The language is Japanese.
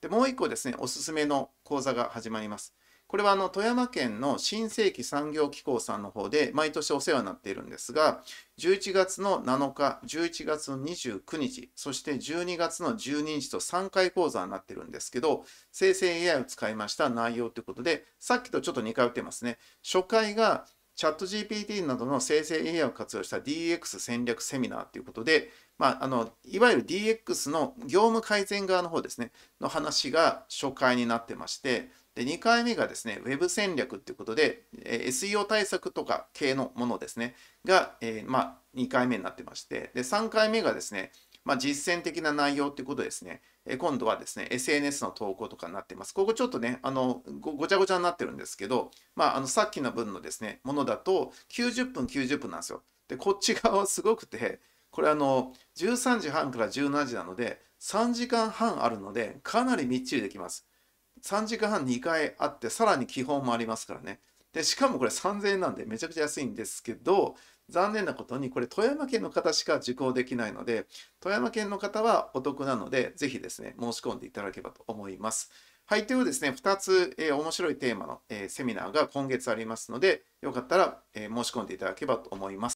でもう一個ですね、おすすめの講座が始まります。これはあの富山県の新世紀産業機構さんの方で毎年お世話になっているんですが、11月の7日、11月の29日、そして12月の12日と3回講座になっているんですけど、生成 AI を使いました内容ということで、さっきとちょっと似通ってますね。初回がチャット GPT などの生成 AI を活用した DX 戦略セミナーということで、まあ、あのいわゆる DX の業務改善側の方ですね、の話が初回になってまして、で2回目がですね、Web 戦略ということで、え SEO 対策とか系のものですね、が、えー、まあ、2回目になってまして、で3回目がですね、まあ、実践的な内容ってことですね。今度はですね、SNS の投稿とかになっています。ここちょっとね、あのごちゃごちゃになってるんですけど、まあ、あのさっきの分のですね、ものだと90分90分なんですよ。で、こっち側はすごくて、これあの、13時半から17時なので、3時間半あるので、かなりみっちりできます。3時間半2回あって、さらに基本もありますからね。でしかもこれ3000円なんでめちゃくちゃ安いんですけど残念なことにこれ富山県の方しか受講できないので富山県の方はお得なのでぜひですね申し込んでいただければと思います。はい、というですね、2つ、えー、面白いテーマの、えー、セミナーが今月ありますので、よかったら、えー、申し込んでいただければと思います。